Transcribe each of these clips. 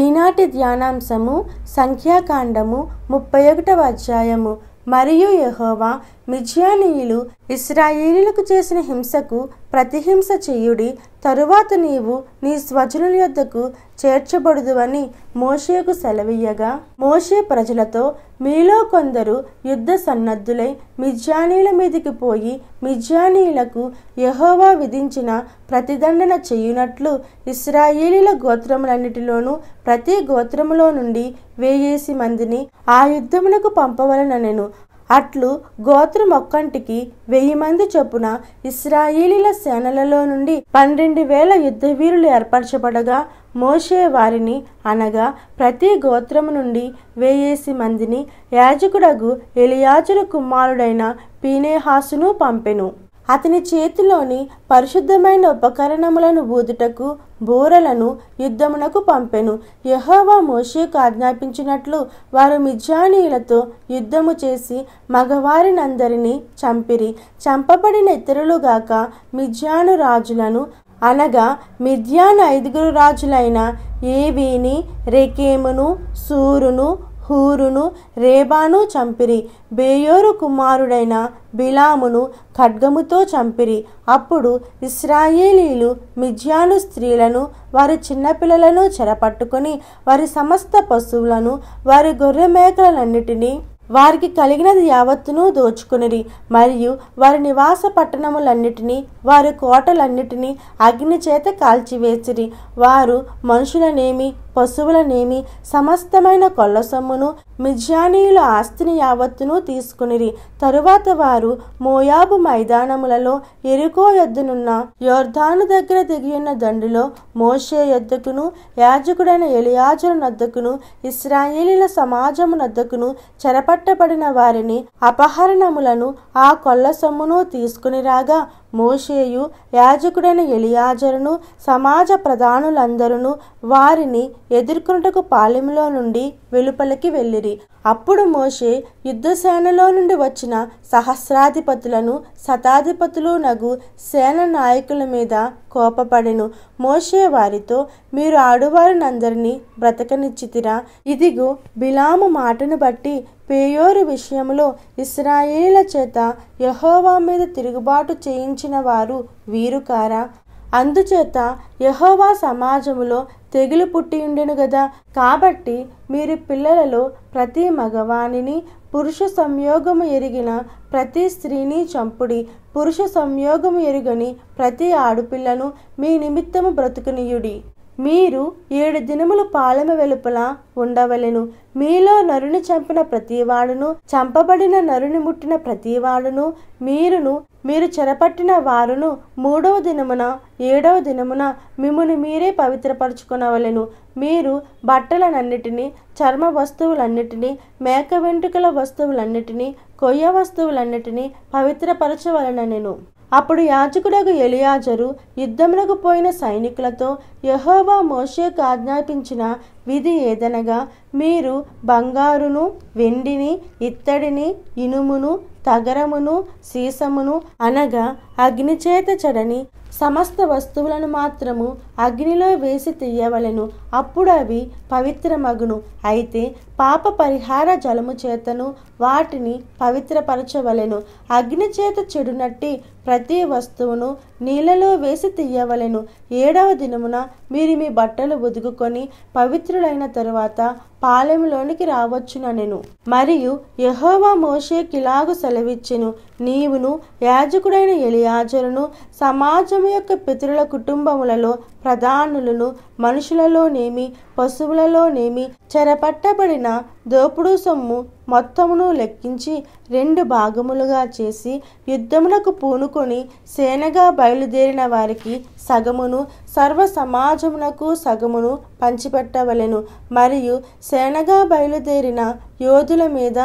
ఈనాటి ధ్యానాంశము సంఖ్యాకాండము ముప్పై ఒకటవ అధ్యాయము మరియు యహోవా మిజ్యానీయులు ఇస్రాయేలీలకు చేసిన హింసకు ప్రతిహింస చేయుడి తరువాత నీవు నీ స్వజనుల యొద్దకు చేర్చబడదు అని మోషేకు సెలవీయగా మోషే ప్రజలతో మీలో కొందరు యుద్ధ సన్నద్ధులై మిజ్యానీల మీదికి పోయి మిజ్యానీలకు యహోవా విధించిన ప్రతిదండన చేయునట్లు ఇస్రాయేలీల గోత్రములన్నిటిలోనూ ప్రతి గోత్రములో నుండి వేయేసి మందిని ఆ యుద్ధమునకు పంపవలనెను అట్లు ఒక్కంటికి వెయ్యి మంది చొప్పున ఇస్రాయేలీల సేనలలో నుండి పన్నెండు వేల యుద్ధవీరులు ఏర్పరచబడగా మోసే వారిని అనగా ప్రతి గోత్రము నుండి వేయేసి మందిని యాజకుడగు ఎలియాజుల కుమారుడైన పీనేహాసును పంపెను అతని చేతిలోని పరిశుద్ధమైన ఉపకరణములను బూదుటకు బోరలను యుద్ధమునకు పంపెను యహోవా మోషేకు ఆజ్ఞాపించినట్లు వారు మిజ్జానీయులతో యుద్ధము చేసి మగవారినందరినీ చంపిరి చంపబడిన ఇతరులుగాక మిజ్జాను రాజులను అనగా మిథ్యాన్ ఐదుగురు రాజులైన ఏవీని రెకేమును సూరును హూరును రేబాను చంపిరి బేయోరు కుమారుడైన బిలామును ఖడ్గముతో చంపిరి అప్పుడు ఇస్రాయేలీలు మిజ్యాను స్త్రీలను వారి చిన్నపిల్లలను చెరపట్టుకుని వారి సమస్త పశువులను వారి గొర్రె మేకలన్నిటినీ వారికి కలిగినది యావత్తును దోచుకునిరి మరియు వారి నివాస పట్టణములన్నిటినీ వారి కోటలన్నిటినీ అగ్ని చేత కాల్చివేసిరి వారు మనుషులనేమి పశువులనేమి సమస్తమైన కొల్ల సొమ్మును మిజ్యానీయుల ఆస్తిని యావత్తును తీసుకునిరి తరువాత వారు మోయాబు మైదానములలో ఎరుకో ఎద్దునున్న యోర్ధాను దగ్గర దిగియున్న దండులో మోషే ఎద్దుకును యాజకుడైన ఎలియాజుల నద్దకును ఇస్రాయేలీల సమాజము నద్దకును చెరపట్టబడిన వారిని అపహరణములను ఆ కొల్ల సొమ్మును తీసుకుని రాగా మోషేయు యాజకుడైన ఎలియాజరును సమాజ ప్రధానులందరూ వారిని ఎదుర్కొనుటకు పాలెంలో నుండి వెలుపలికి వెళ్ళిరి అప్పుడు మోషే యుద్ధసేనలో నుండి వచ్చిన సహస్రాధిపతులను శతాధిపతులు నగు సేన నాయకుల మీద కోపపడెను మోషే వారితో మీరు ఆడువారినందరినీ బ్రతకనిచ్చితిరా ఇదిగో బిలాము మాటను బట్టి పేయోరు విషయంలో ఇస్రాయేల చేత యహోవా మీద తిరుగుబాటు చేయించిన వారు వీరు కారా అందుచేత యహోవా సమాజములో తెగులు పుట్టి ఉండెను గదా కాబట్టి మీరు పిల్లలలో ప్రతి మగవాణిని పురుష సంయోగము ఎరిగిన ప్రతి స్త్రీని చంపుడి పురుష సంయోగము ఎరుగని ప్రతి ఆడుపిల్లను మీ నిమిత్తము బ్రతుకునియుడి మీరు ఏడు దినములు పాలెమ వెలుపల ఉండవలెను మీలో నరుని చంపిన ప్రతివాడును చంపబడిన నరుని ముట్టిన ప్రతివాడును మీరును మీరు చెరపట్టిన వారును మూడవ దినమున ఏడవ దినమున మిమ్మల్ని మీరే పవిత్రపరచుకునవలెను మీరు బట్టలనన్నిటినీ చర్మ వస్తువులన్నిటినీ మేక వెంట్రుకల వస్తువులన్నిటినీ కొయ్య వస్తువులన్నిటినీ పవిత్రపరచవలనెను అప్పుడు యాజకుడకు ఎలియాజరు యుద్ధములకు పోయిన సైనికులతో యహోవా మోషేకు ఆజ్ఞాపించిన విధి ఏదనగా మీరు బంగారును వెండిని ఇత్తడిని ఇనుమును తగరమును సీసమును అనగా అగ్నిచేత చెడని సమస్త వస్తువులను మాత్రము అగ్నిలో వేసి తీయవలెను అప్పుడు అవి పవిత్రమగును అయితే పాప పరిహార జలము చేతను వాటిని పవిత్రపరచవలెను అగ్ని చేత చెడునట్టి ప్రతి వస్తువును నీళ్ళలో వేసి తీయవలెను ఏడవ దినమున మీరు మీ బట్టలు ఉదుకుకొని పవిత్రులైన తరువాత రావచ్చున రావచ్చుననెను మరియు యహోవా మోషే కిలాగు సెలవిచ్చెను నీవును యాజకుడైన ఎలియాజరును సమాజం యొక్క పితృల కుటుంబములలో ప్రధానులను మనుషులలోనేమి పశువులలోనేమి చెరపట్టబడిన దోపుడు సొమ్ము మొత్తమును లెక్కించి రెండు భాగములుగా చేసి యుద్ధములకు పూనుకొని సేనగా బయలుదేరిన వారికి సగమును సర్వ సమాజమునకు సగమును పంచిపెట్టవలెను మరియు శరణగా బయలుదేరిన యోధుల మీద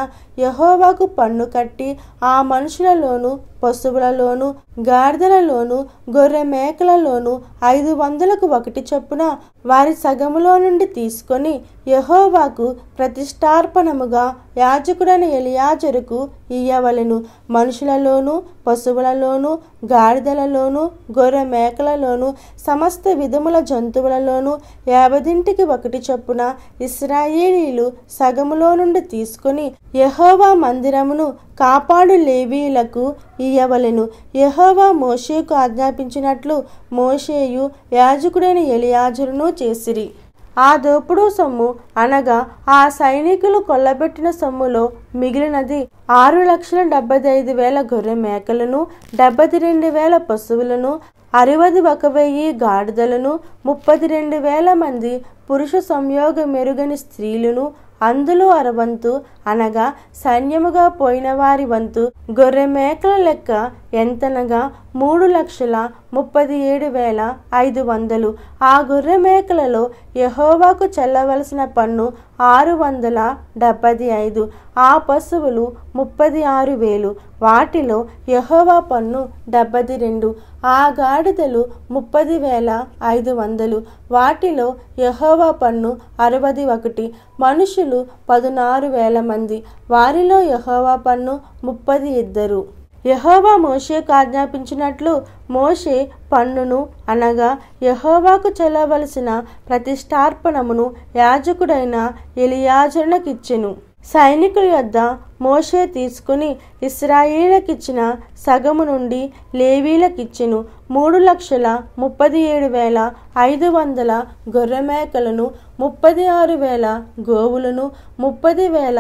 యహోవాకు పన్ను కట్టి ఆ మనుషులలోను పశువులలోను గాడిదలలోను గొర్రె మేకలలోను ఐదు వందలకు ఒకటి చొప్పున వారి సగములో నుండి తీసుకొని యహోవాకు ప్రతిష్టార్పణముగా యాజకుడైన ఎలియాజరుకు ఇయ్యవలను మనుషులలోనూ పశువులలోనూ గాడిదలలోనూ గొర్రె మేకలలోనూ సమస్త విధముల జంతువులలోనూ యాభదింటికి ఒకటి చొప్పున ఇస్రాయేలీలు సగములో నుండి తీసుకుని యహోవా మందిరమును కాపాడు లేవీలకు ఇయ్యవలెను యహోవా మోషేకు ఆజ్ఞాపించినట్లు మోషేయు యాజకుడైన ఎలియాజులను చేసిరి ఆ దోపుడు సొమ్ము అనగా ఆ సైనికులు కొల్లబెట్టిన సొమ్ములో మిగిలినది ఆరు లక్షల డెబ్బై ఐదు వేల గొర్రె మేకలను డెబ్బై రెండు వేల పశువులను అరవది ఒక వెయ్యి గాడిదలను ముప్పది రెండు వేల మంది పురుష సంయోగ మెరుగని స్త్రీలను అందులో అరవంతు అనగా సైన్యముగా పోయిన వారి వంతు గొర్రె మేకల లెక్క ఎంతనగా మూడు లక్షల ముప్పది ఏడు వేల ఐదు వందలు ఆ గొర్రె మేకలలో యహోవాకు చెల్లవలసిన పన్ను ఆరు వందల డెబ్బది ఐదు ఆ పశువులు ముప్పది ఆరు వేలు వాటిలో యహోవా పన్ను డెబ్బది రెండు ఆ గాడిదలు ముప్పది వేల ఐదు వందలు వాటిలో యహోవా పన్ను అరవది ఒకటి మనుషులు పదునారు వేల మంది మంది వారిలో యహోవా పన్ను ముప్పది ఇద్దరు యహోవా మోషేకు ఆజ్ఞాపించినట్లు మోషే పన్నును అనగా యహోవాకు చెల్లవలసిన ప్రతిష్టార్పణమును యాజకుడైన ఎలియాజరునకిచ్చెను సైనికుల యొద్ద మోషే తీసుకుని ఇస్రాయేలకిచ్చిన సగము నుండి లేవీలకిచ్చిను మూడు లక్షల ముప్పది ఏడు వేల ఐదు వందల గొర్రెమేకలను ముప్పది ఆరు వేల గోవులను ముప్పది వేల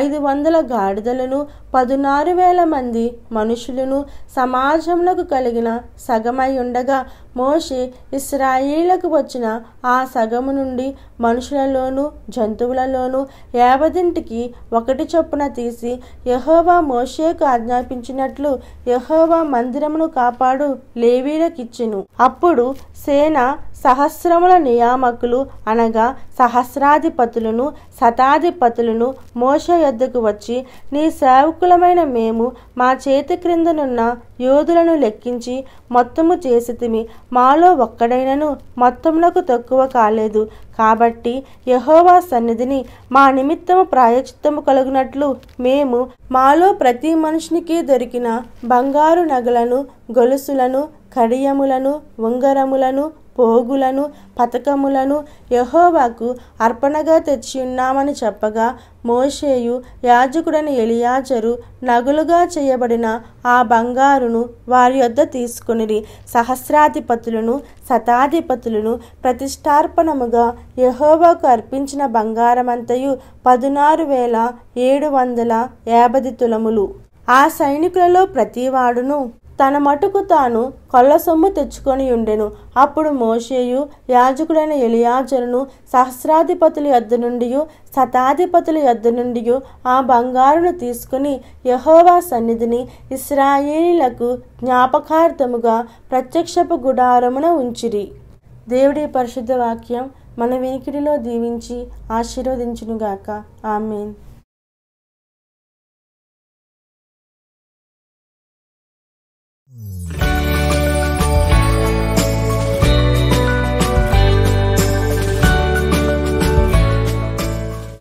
ఐదు వందల గాడిదలను పదునారు వేల మంది మనుషులను సమాజంలోకి కలిగిన సగమై ఉండగా మోషే ఇస్రాయిలకు వచ్చిన ఆ సగము నుండి మనుషులలోనూ జంతువులలోనూ యావదింటికి ఒకటి చొప్పున తీసి చేసి యహోవా మోషేకు ఆజ్ఞాపించినట్లు యహోవా మందిరమును కాపాడు లేవీలకిచ్చెను అప్పుడు సేన సహస్రముల నియామకులు అనగా సహస్రాధిపతులను శతాధిపతులను మోష యొద్దకు వచ్చి నీ సేవకులమైన మేము మా చేతి క్రిందనున్న యోధులను లెక్కించి మొత్తము చేసితిమి మాలో ఒక్కడైనను మొత్తములకు తక్కువ కాలేదు కాబట్టి యహోవా సన్నిధిని మా నిమిత్తము ప్రాయచిత్తము కలుగునట్లు మేము మాలో ప్రతి మనిషినికి దొరికిన బంగారు నగలను గొలుసులను కడియములను ఉంగరములను పోగులను పథకములను యహోవాకు అర్పణగా తెచ్చియున్నామని చెప్పగా మోషేయు యాజకుడని ఎలియాచరు నగులుగా చేయబడిన ఆ బంగారును వారి యొద్ద తీసుకుని సహస్రాధిపతులను శతాధిపతులను ప్రతిష్టార్పణముగా యహోవాకు అర్పించిన బంగారమంతయు పదునారు వేల ఏడు వందల యాభై తులములు ఆ సైనికులలో ప్రతివాడును తన మటుకు తాను కొల్ల సొమ్ము తెచ్చుకొని ఉండెను అప్పుడు మోషేయు యాజకుడైన ఎలియాజరును సహస్రాధిపతుల యొద్ద నుండి శతాధిపతుల యొద్ద నుండి ఆ బంగారును తీసుకుని యహోవా సన్నిధిని ఇస్రాయేలీలకు జ్ఞాపకార్థముగా ప్రత్యక్షపు గుడారమున ఉంచిరి దేవుడి పరిశుద్ధ వాక్యం మన వినికిడిలో దీవించి ఆశీర్వదించునుగాక ఆమెన్